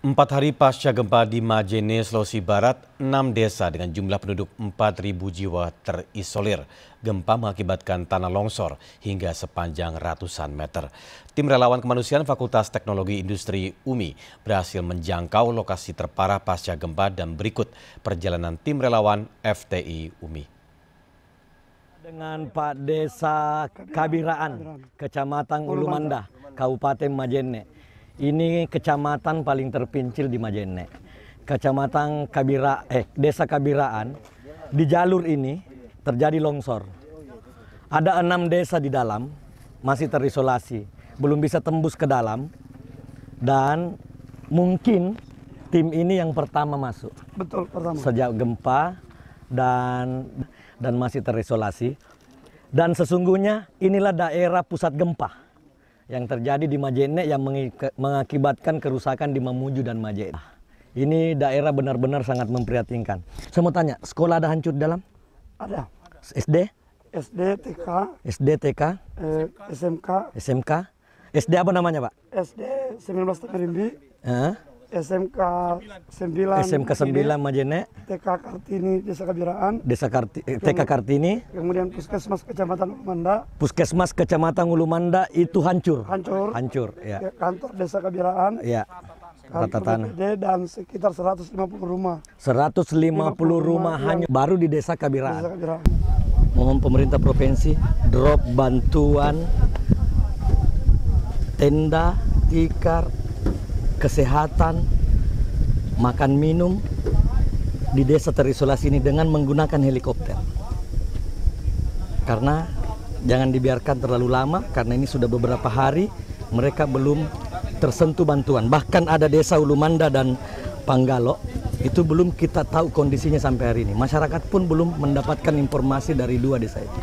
Empat hari pasca gempa di Majene, Sulawesi Barat, enam desa dengan jumlah penduduk 4.000 jiwa terisolir. Gempa mengakibatkan tanah longsor hingga sepanjang ratusan meter. Tim relawan kemanusiaan Fakultas Teknologi Industri UMI berhasil menjangkau lokasi terparah pasca gempa dan berikut perjalanan tim relawan FTI UMI dengan Pak Desa Kabiraan, Kecamatan Ulumanda, Kabupaten Majene. Ini kecamatan paling terpencil di Majene. Kecamatan Kabira eh Desa Kabiraan di jalur ini terjadi longsor. Ada enam desa di dalam masih terisolasi, belum bisa tembus ke dalam dan mungkin tim ini yang pertama masuk. Betul, pertama. Sejak gempa dan dan masih terisolasi. Dan sesungguhnya inilah daerah pusat gempa yang terjadi di Majene yang mengakibatkan kerusakan di Mamuju dan Majene. Ini daerah benar-benar sangat memprihatinkan. Saya mau tanya, sekolah ada hancur dalam? Ada. SD? SD, TK. SD, TK. Eh, SMK. SMK. SD apa namanya, Pak? SD 19 Tamirimbi. Eh? SMK 9 SMK 9 Majene TK Kartini Desa Kabiraan Desa Karti, eh, TK Kartini kemudian Puskesmas Kecamatan Ulumanda Puskesmas Kecamatan Ulumanda itu hancur hancur hancur ya, ya kantor Desa Kabiraan ya rata tanah dan sekitar 150 rumah 150, rumah, rumah hanya ya. baru di Desa Kabiraan, Desa Kabiraan. mohon pemerintah provinsi drop bantuan tenda tikar kesehatan, makan minum di desa terisolasi ini dengan menggunakan helikopter. Karena jangan dibiarkan terlalu lama karena ini sudah beberapa hari mereka belum tersentuh bantuan. Bahkan ada desa Ulumanda dan Panggalo itu belum kita tahu kondisinya sampai hari ini. Masyarakat pun belum mendapatkan informasi dari dua desa itu.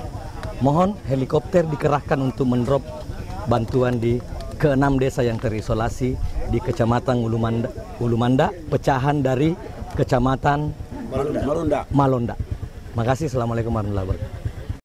Mohon helikopter dikerahkan untuk mendrop bantuan di ke enam desa yang terisolasi di Kecamatan Ulumanda, Ulumanda pecahan dari Kecamatan Malonda. Malonda. Malonda. Makasih. Assalamualaikum warahmatullahi wabarakatuh.